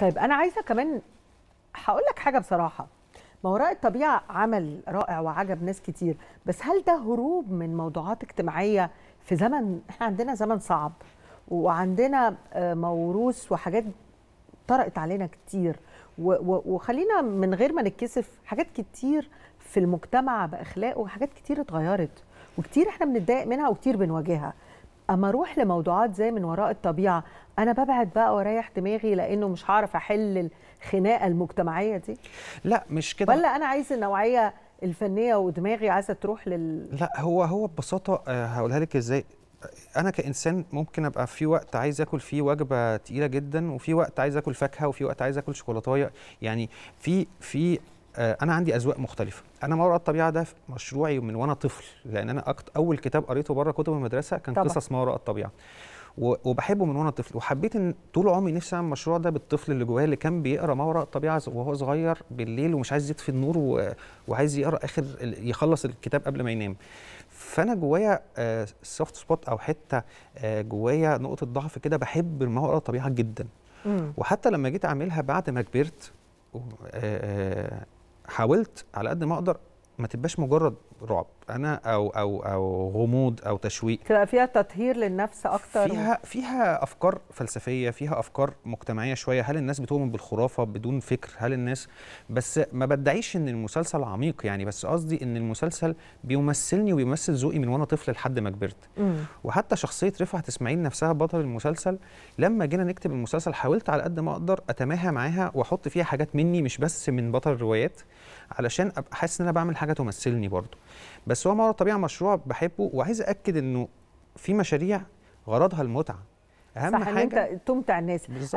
طيب انا عايزه كمان هقول لك حاجه بصراحه ما وراء الطبيعه عمل رائع وعجب ناس كتير بس هل ده هروب من موضوعات اجتماعيه في زمن احنا عندنا زمن صعب وعندنا آه، موروث وحاجات طرقت علينا كتير وخلينا من غير ما نتكسف حاجات كتير في المجتمع باخلاقه وحاجات كتير اتغيرت وكتير احنا بنتضايق منها وكتير بنواجهها اما اروح لموضوعات زي من وراء الطبيعه انا ببعد بقى واريح دماغي لانه مش هعرف احل الخناقه المجتمعيه دي لا مش كده ولا انا عايز النوعيه الفنيه ودماغي عايزه تروح لل لا هو هو ببساطه آه، هقولها لك ازاي انا كانسان ممكن ابقى في وقت عايز اكل فيه وجبه تقيله جدا وفي وقت عايز اكل فاكهه وفي وقت عايز اكل شوكولاته يعني في في آه، انا عندي اذواق مختلفه انا ما وراء الطبيعه ده مشروعي من وانا طفل لان انا أكت... اول كتاب قريته بره كتب المدرسه كان طبعا. قصص ما وراء الطبيعه وبحبه من وانا طفل وحبيت ان طول عمري نفسي اعمل المشروع ده بالطفل اللي جوايا اللي كان بيقرا ما وراء الطبيعه وهو صغير بالليل ومش عايز يطفي النور و... وعايز يقرا اخر يخلص الكتاب قبل ما ينام فانا جوايا سوفت آه، سبوت او حته آه، جوايا نقطه ضعف كده بحب ما وراء الطبيعه جدا م. وحتى لما جيت اعملها بعد ما كبرت حاولت على قد ما اقدر ما تبقاش مجرد رعب انا او او او غموض او تشويق تبقى فيها تطهير للنفس اكتر فيها فيها افكار فلسفيه فيها افكار مجتمعيه شويه هل الناس بتؤمن بالخرافه بدون فكر هل الناس بس ما بدعيش ان المسلسل عميق يعني بس قصدي ان المسلسل بيمثلني وبيمثل ذوقي من وانا طفل لحد ما كبرت وحتى شخصيه رفعت اسماعيل نفسها بطل المسلسل لما جينا نكتب المسلسل حاولت على قد ما اقدر اتماهى معاها واحط فيها حاجات مني مش بس من بطل الروايات علشان ابقى حاسس ان انا بعمل حاجه تمثلني برضو بس هو موضوع الطبيعه مشروع بحبه وعايز اكد انه في مشاريع غرضها المتعه اهم صح حاجه ان انت تمتع الناس بالزبط.